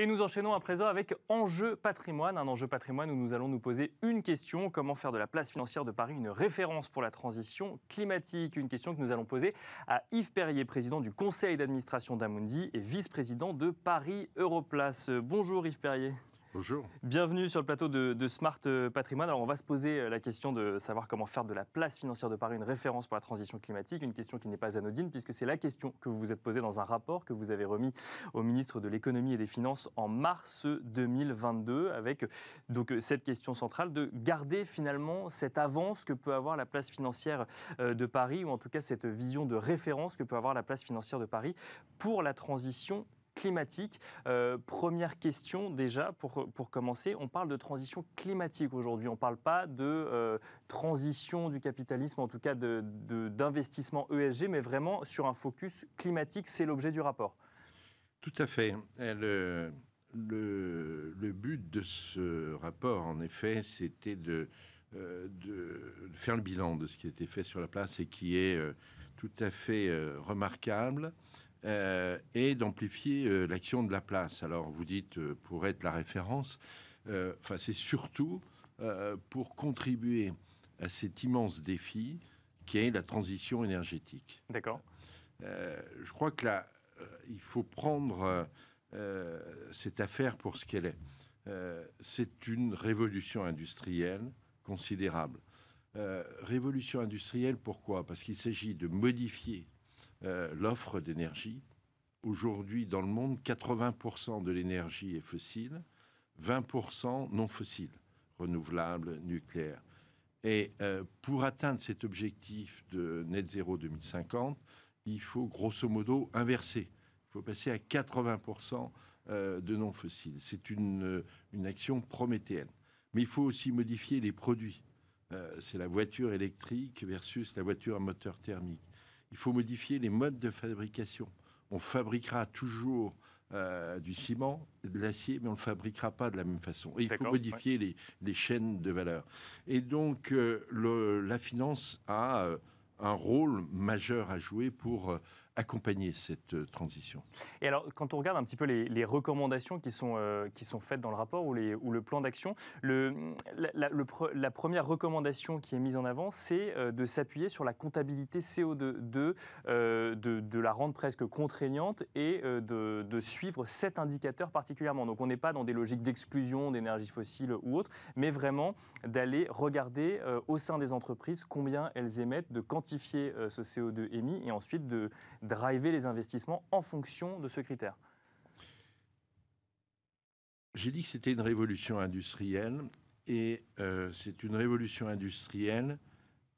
Et nous enchaînons à présent avec Enjeu patrimoine, un enjeu patrimoine où nous allons nous poser une question, comment faire de la place financière de Paris une référence pour la transition climatique Une question que nous allons poser à Yves Perrier, président du conseil d'administration d'Amundi et vice-président de Paris Europlace. Bonjour Yves Perrier. Bonjour. Bienvenue sur le plateau de, Smart euh, Patrimoine. Alors, on va se poser euh, la question de savoir comment faire de la place financière de Paris une référence pour la transition climatique, une question qui n'est pas anodine, puisque c'est la question que vous vous êtes posée dans un rapport que vous avez remis au ministre de l'Économie et des Finances en mars 2022, avec donc euh, cette question centrale de garder finalement cette avance que peut avoir la place financière de Paris, ou en tout cas cette vision de référence que peut avoir la place financière de Paris pour la transition climatique climatique. Euh, première question déjà pour, pour commencer, on parle de transition climatique aujourd'hui, on ne parle pas de euh, transition du capitalisme, en tout cas d'investissement de, ESG, mais vraiment sur un focus climatique, c'est l'objet du rapport. Tout à fait. Euh, le, le, but de ce rapport, en effet, c'était de, de, faire le bilan de ce qui a été fait sur la place et qui est tout à fait remarquable. Euh, et d'amplifier euh, l'action de la place. Alors vous dites euh, pour être la référence, enfin c'est surtout pour contribuer à cet immense défi qui est la transition énergétique. D'accord. je crois que là, il faut prendre cette affaire pour ce qu'elle est. c'est une révolution industrielle considérable. révolution industrielle, pourquoi Parce qu'il s'agit de modifier euh, l'offre d'énergie. Aujourd'hui, dans le monde, 80% de l'énergie est fossile, 20% non fossile, renouvelable, nucléaire. Et euh, pour atteindre cet objectif de net zéro 2050, il faut grosso modo inverser. Il faut passer à 80% euh, de non fossiles. C'est une, action prométhéenne. Mais il faut aussi modifier les produits. c'est la voiture électrique versus la voiture à moteur thermique il faut modifier les modes de fabrication. On fabriquera toujours euh, du ciment, de l'acier, mais on ne le fabriquera pas de la même façon. Et il faut modifier les, chaînes de valeur. Et donc, euh, la finance a euh, un rôle majeur à jouer pour accompagner cette euh, transition. Et alors, quand on regarde un petit peu les, recommandations qui sont, euh, qui sont faites dans le rapport ou, les, ou le plan d'action, le, la, la, première recommandation qui est mise en avant, c'est euh, de s'appuyer sur la comptabilité CO2, de, la rendre presque contraignante et de, suivre cet indicateur particulièrement. Donc, on n'est pas dans des logiques d'exclusion d'énergie fossile ou autre, mais vraiment d'aller regarder au sein des entreprises combien elles émettent, de quantifier ce CO2 émis et ensuite de driver les investissements en fonction de ce critère. J'ai dit que c'était une révolution industrielle et euh, c'est une révolution industrielle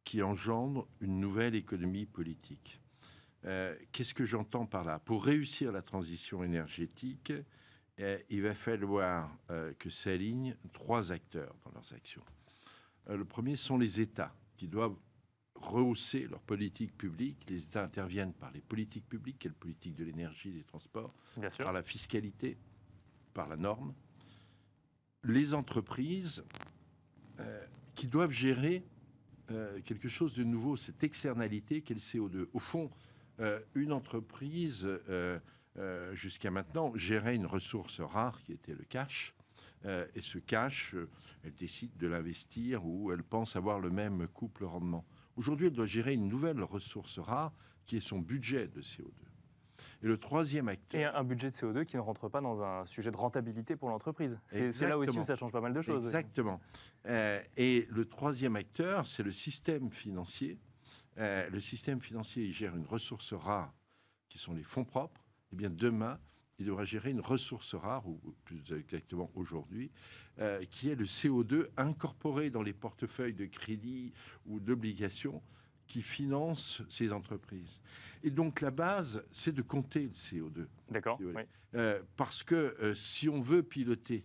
qui engendre une nouvelle économie politique. Euh, qu'est-ce que j'entends par là Pour réussir la transition énergétique, euh, il va falloir que s'alignent trois acteurs dans leurs actions. le premier sont les États qui doivent rehausser leur politique publique. Les États interviennent par les politiques publiques, quelle politique de l'énergie, des transports, par la fiscalité, par la norme. Les entreprises euh, qui doivent gérer euh, quelque chose de nouveau, cette externalité qu'est le CO2. Au fond, euh, une entreprise, jusqu'à maintenant, gérait une ressource rare qui était le cash. et ce cash, elle décide de l'investir ou elle pense avoir le même couple rendement. Aujourd'hui, elle doit gérer une nouvelle ressource rare qui est son budget de CO2. Et le troisième acteur. Et un budget de CO2 qui ne rentre pas dans un sujet de rentabilité pour l'entreprise. C'est là aussi où ça change pas mal de choses. Exactement. Euh, et le troisième acteur, c'est le système financier. Euh, le système financier, il gère une ressource rare qui sont les fonds propres. Et eh bien demain, il devra gérer une ressource rare ou plus exactement aujourd'hui, euh, qui est le CO2 incorporé dans les portefeuilles de crédit ou d'obligations qui financent ces entreprises. Et donc la base, c'est de compter le CO2. D'accord. Euh, parce que euh, si on veut piloter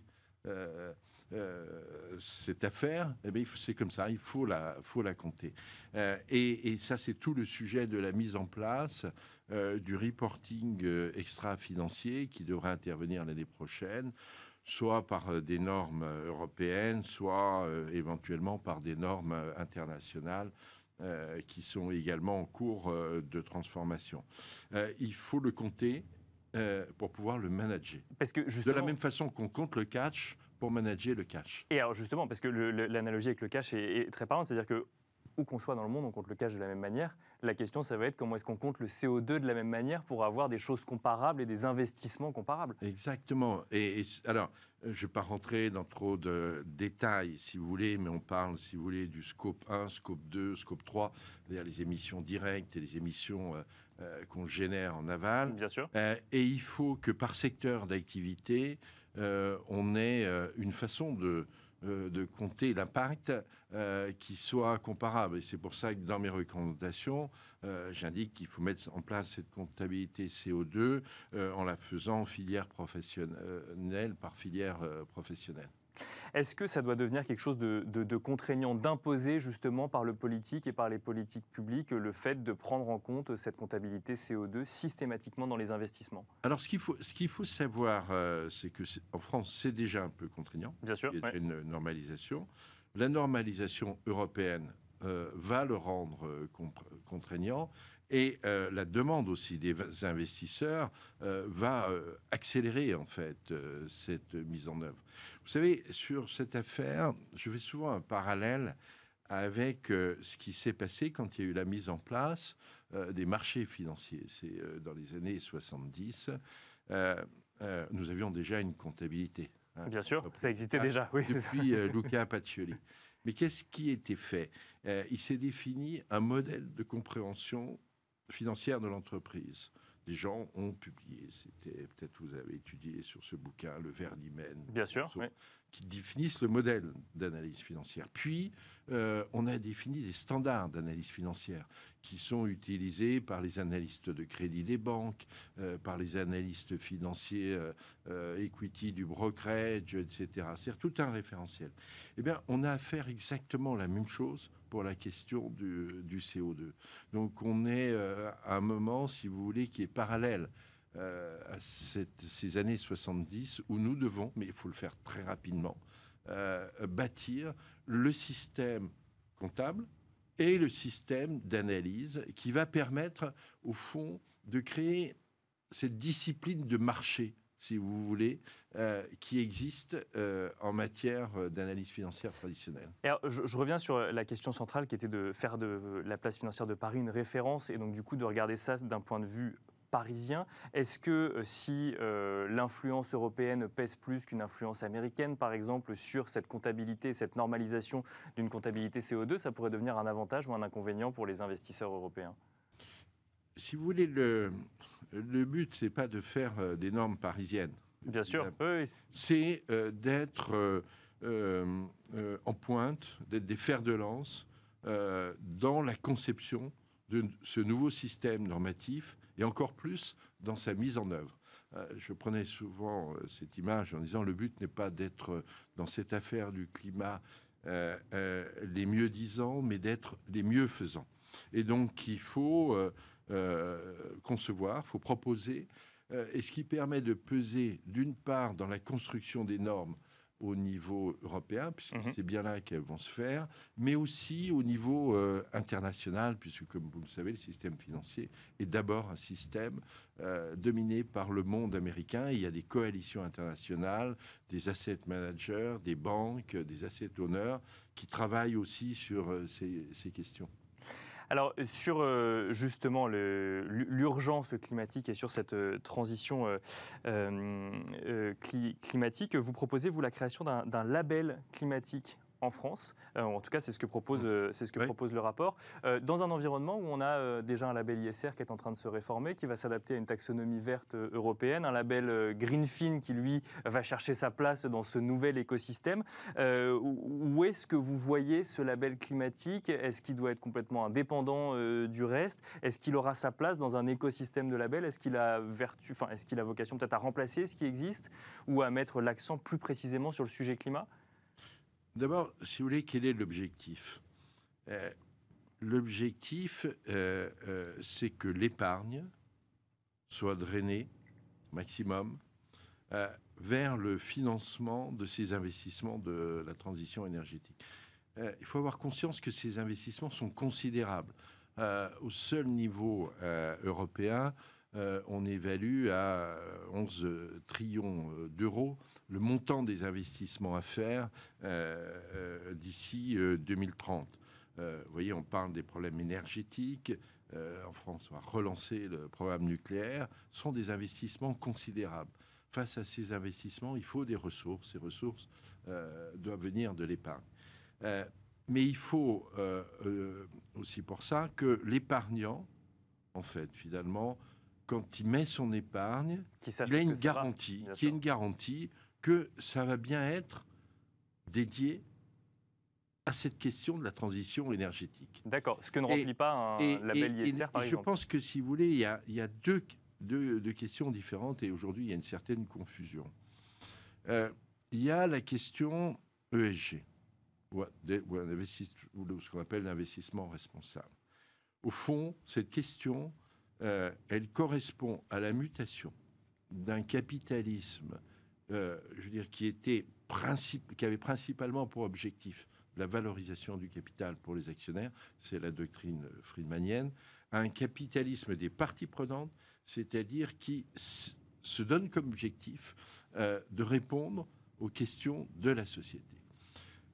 euh, cette affaire, eh ben, c'est comme ça, il faut la, faut la compter. Euh, et, ça, c'est tout le sujet de la mise en place euh, du reporting extra-financier qui devrait intervenir l'année prochaine soit par des normes européennes, soit éventuellement par des normes internationales qui sont également en cours de transformation. il faut le compter pour pouvoir le manager. Parce que De la même façon qu'on compte le catch, pour manager le cash. Et alors justement, parce que l'analogie avec le cash est, très parlante, c'est-à-dire que où qu'on soit dans le monde, on compte le cash de la même manière. La question, ça va être comment est-ce qu'on compte le CO2 de la même manière pour avoir des choses comparables et des investissements comparables. Exactement. Et, alors, euh, je ne vais pas rentrer dans trop de détails, si vous voulez, mais on parle, si vous voulez, du scope 1, scope 2, scope 3, c'est-à-dire les émissions directes et les émissions euh, euh, qu'on génère en aval. Bien sûr. et il faut que par secteur d'activité, euh, on est euh, une façon de, euh, compter l'impact qui soit comparable. Et c'est pour ça que dans mes recommandations, j'indique qu'il faut mettre en place cette comptabilité CO2 en la faisant filière professionnelle par filière professionnelle. Est-ce que ça doit devenir quelque chose de, contraignant, d'imposer justement par le politique et par les politiques publiques le fait de prendre en compte cette comptabilité CO2 systématiquement dans les investissements Alors ce qu'il faut, savoir, euh, c'est que en France, c'est déjà un peu contraignant. Bien sûr. Il y a une normalisation. La normalisation européenne euh, va le rendre euh, contraignant. Et euh, la demande aussi des investisseurs euh, va euh, accélérer en fait cette mise en œuvre. Vous savez, sur cette affaire, je fais souvent un parallèle avec ce qui s'est passé quand il y a eu la mise en place des marchés financiers. C'est dans les années 70. nous avions déjà une comptabilité. Hein. Bien sûr, ça existait déjà, oui. Ah, depuis Luca Pacioli. Mais qu'est-ce qui était fait Il s'est défini un modèle de compréhension financière de l'entreprise. Des gens ont publié, c'était peut-être vous avez étudié sur ce bouquin le Verdimen, bien qui définissent le modèle d'analyse financière. Puis euh, on a défini des standards d'analyse financière qui sont utilisés par les analystes de crédit des banques, euh, par les analystes financiers euh, equity du brokerage, etc. C'est tout un référentiel. Eh bien, on a à faire exactement la même chose pour la question du, CO2. Donc on est euh, à un moment, si vous voulez, qui est parallèle euh, à ces années 70 où nous devons, mais il faut le faire très rapidement, euh, bâtir le système comptable et le système d'analyse qui va permettre, au fond, de créer cette discipline de marché si vous voulez, euh, qui existe euh, en matière euh, d'analyse financière traditionnelle. je, reviens sur la question centrale qui était de faire de la place financière de Paris une référence et donc du coup de regarder ça d'un point de vue parisien. Est-ce que si l'influence européenne pèse plus qu'une influence américaine, par exemple, sur cette comptabilité, cette normalisation d'une comptabilité CO2, ça pourrait devenir un avantage ou un inconvénient pour les investisseurs européens Si vous voulez, le, le but, c'est pas de faire euh, des normes parisiennes. Bien sûr, C'est euh, d'être euh, en pointe, d'être des fers de lance dans la conception de ce nouveau système normatif et encore plus dans sa mise en œuvre je prenais souvent cette image en disant le but n'est pas d'être dans cette affaire du climat les mieux disants, mais d'être les mieux faisants. Et donc il faut euh, concevoir, faut proposer, euh, et ce qui permet de peser, d'une part, dans la construction des normes au niveau européen, puisque mhm. c'est bien là qu'elles vont se faire, mais aussi au niveau euh, international, puisque, comme vous le savez, le système financier est d'abord un système dominé par le monde américain. Il y a des coalitions internationales, des asset managers, des banques, des asset owners qui travaillent aussi sur ces questions. Alors sur euh, justement l'urgence climatique et sur cette euh, transition euh, climatique, vous proposez vous la création d'un label climatique en France. Euh, en tout cas, c'est ce que propose, mmh. euh, c'est ce que propose le rapport. Euh, dans un environnement où on a déjà un label ISR qui est en train de se réformer, qui va s'adapter à une taxonomie verte européenne, un label Greenfin qui, lui, va chercher sa place dans ce nouvel écosystème. où est-ce que vous voyez ce label climatique Est-ce qu'il doit être complètement indépendant du reste Est-ce qu'il aura sa place dans un écosystème de labels Est-ce qu'il a, vertu... enfin, est qu'il a vocation peut-être à remplacer ce qui existe ou à mettre l'accent plus précisément sur le sujet climat D'abord, si vous voulez, quel est l'objectif euh, L'objectif, euh, euh, c'est que l'épargne soit drainée maximum vers le financement de ces investissements de la transition énergétique. il faut avoir conscience que ces investissements sont considérables. au seul niveau européen, on évalue à 11 trillions d'euros le montant des investissements à faire euh, euh, d'ici 2030. Euh, vous voyez, on parle des problèmes énergétiques. en France, on va relancer le programme nucléaire. Ce sont des investissements considérables. Face à ces investissements, il faut des ressources. Ces ressources doivent venir de l'épargne. mais il faut aussi pour ça que l'épargnant, en fait, finalement, quand il met son épargne, il a une garantie, qui est une garantie que ça va bien être dédié à cette question de la transition énergétique. D'accord, ce que ne remplit pas un label et, Je pense que, si vous voulez, il y a, deux, deux, questions différentes et aujourd'hui, il y a une certaine confusion. Euh, il y a la question ESG, ou, ce qu'on appelle l'investissement responsable. Au fond, cette question, euh, elle correspond à la mutation d'un capitalisme euh, je veux dire, qui, était qui avait principalement pour objectif la valorisation du capital pour les actionnaires, c'est la doctrine friedmanienne, un capitalisme des parties prenantes, c'est-à-dire qui se donne comme objectif euh, de répondre aux questions de la société.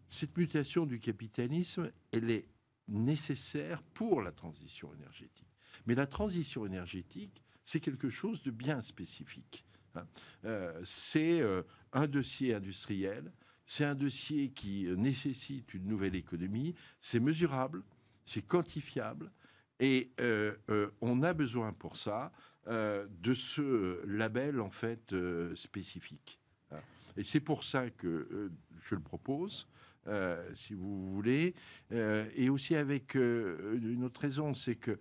Cette mutation du capitalisme, elle est nécessaire pour la transition énergétique. Mais la transition énergétique, c'est quelque chose de bien spécifique. Euh, c'est euh, un dossier industriel, c'est un dossier qui euh, nécessite une nouvelle économie, c'est mesurable, c'est quantifiable, et on a besoin pour ça de ce label en fait spécifique. Hein. Et c'est pour ça que je le propose. si vous voulez. et aussi avec une autre raison, c'est que,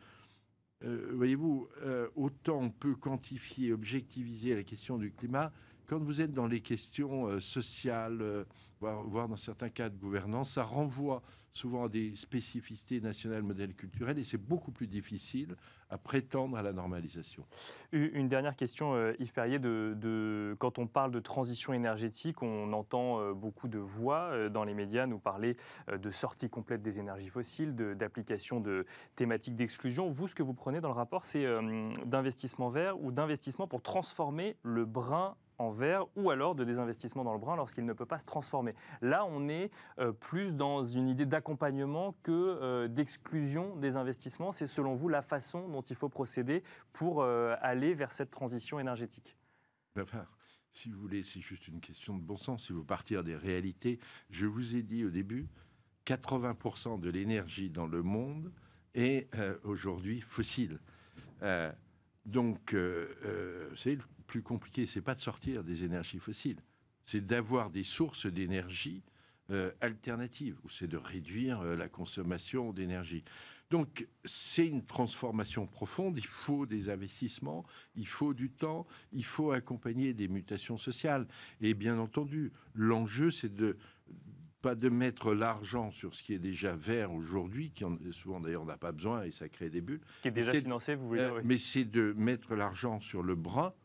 voyez-vous, autant on peut quantifier, objectiviser la question du climat, quand vous êtes dans les questions euh, sociales, euh, voire, dans certains cas de gouvernance, ça renvoie souvent à des spécificités nationales, modèles culturels, et c'est beaucoup plus difficile à prétendre à la normalisation. Une dernière question, euh, Yves Perrier. De, quand on parle de transition énergétique, on entend euh, beaucoup de voix euh, dans les médias nous parler de sortie complète des énergies fossiles, d'application de, thématiques d'exclusion. Vous, ce que vous prenez dans le rapport, c'est d'investissement vert ou d'investissement pour transformer le brin en vert ou alors de désinvestissement dans le brun lorsqu'il ne peut pas se transformer. Là, on est euh, plus dans une idée d'accompagnement que euh, d'exclusion des investissements. C'est selon vous la façon dont il faut procéder pour euh, aller vers cette transition énergétique enfin, si vous voulez, c'est juste une question de bon sens. Si vous partir des réalités, je vous ai dit au début, 80% de l'énergie dans le monde est aujourd'hui fossile. donc, c'est plus compliqué, c'est pas de sortir des énergies fossiles, c'est d'avoir des sources d'énergie euh, alternatives, ou c'est de réduire euh, la consommation d'énergie. Donc c'est une transformation profonde, il faut des investissements, il faut du temps, il faut accompagner des mutations sociales. Et bien entendu, l'enjeu, c'est de pas de mettre l'argent sur ce qui est déjà vert aujourd'hui, qui en, souvent d'ailleurs on n'a pas besoin et ça crée des bulles. Qui est déjà financé, vous voulez euh, dire. Mais c'est de mettre l'argent sur le bras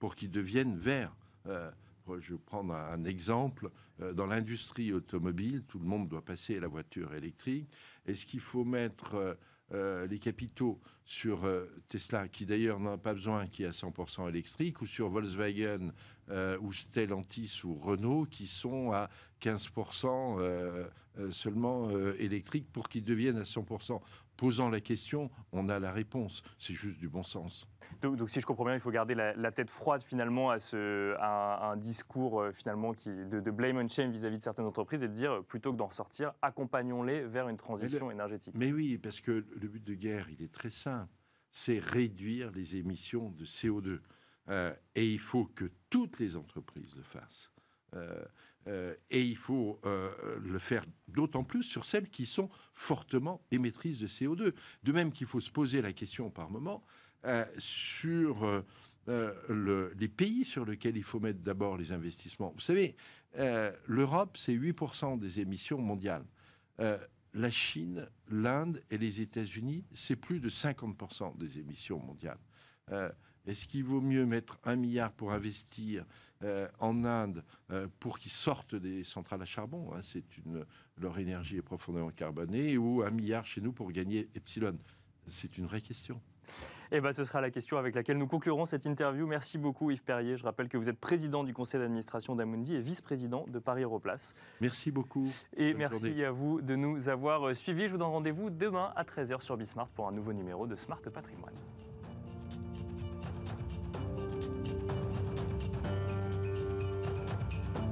pour qu'ils deviennent verts. Euh, je vais prendre un, exemple. Euh, dans l'industrie automobile, tout le monde doit passer à la voiture électrique. Est-ce qu'il faut mettre euh, les capitaux sur euh, Tesla, qui d'ailleurs n'a pas besoin, qui est à 100% électrique, ou sur Volkswagen, euh, ou Stellantis, ou Renault, qui sont à 15% euh, seulement électrique électriques pour qu'ils deviennent à 100%. Posant la question, on a la réponse. C'est juste du bon sens. Donc, si je comprends bien, il faut garder la, tête froide finalement à, ce, un, discours finalement qui, de, blame and shame vis-à-vis de certaines entreprises et de dire, plutôt que d'en sortir, accompagnons-les vers une transition énergétique. Mais oui, parce que le but de guerre, il est très simple c'est réduire les émissions de CO2. Euh, et il faut que toutes les entreprises le fassent. Euh, euh, et il faut le faire d'autant plus sur celles qui sont fortement émettrices de CO2. De même qu'il faut se poser la question par moment sur les pays sur lesquels il faut mettre d'abord les investissements. Vous savez, l'Europe, c'est 8% des émissions mondiales la Chine, l'Inde et les États-Unis, c'est plus de 50% des émissions mondiales. Euh, est-ce qu'il vaut mieux mettre un milliard pour investir euh, en Inde euh, pour qu'ils sortent des centrales à charbon hein, leur énergie est profondément carbonée, ou un milliard chez nous pour gagner epsilon C'est une vraie question. Et eh ben, ce sera la question avec laquelle nous conclurons cette interview. Merci beaucoup Yves Perrier. Je rappelle que vous êtes président du conseil d'administration d'Amundi et vice-président de Paris Europlace. Merci beaucoup. Et merci à vous de nous avoir suivis. Je vous donne rendez-vous demain à 13h sur Bismart pour un nouveau numéro de Smart Patrimoine.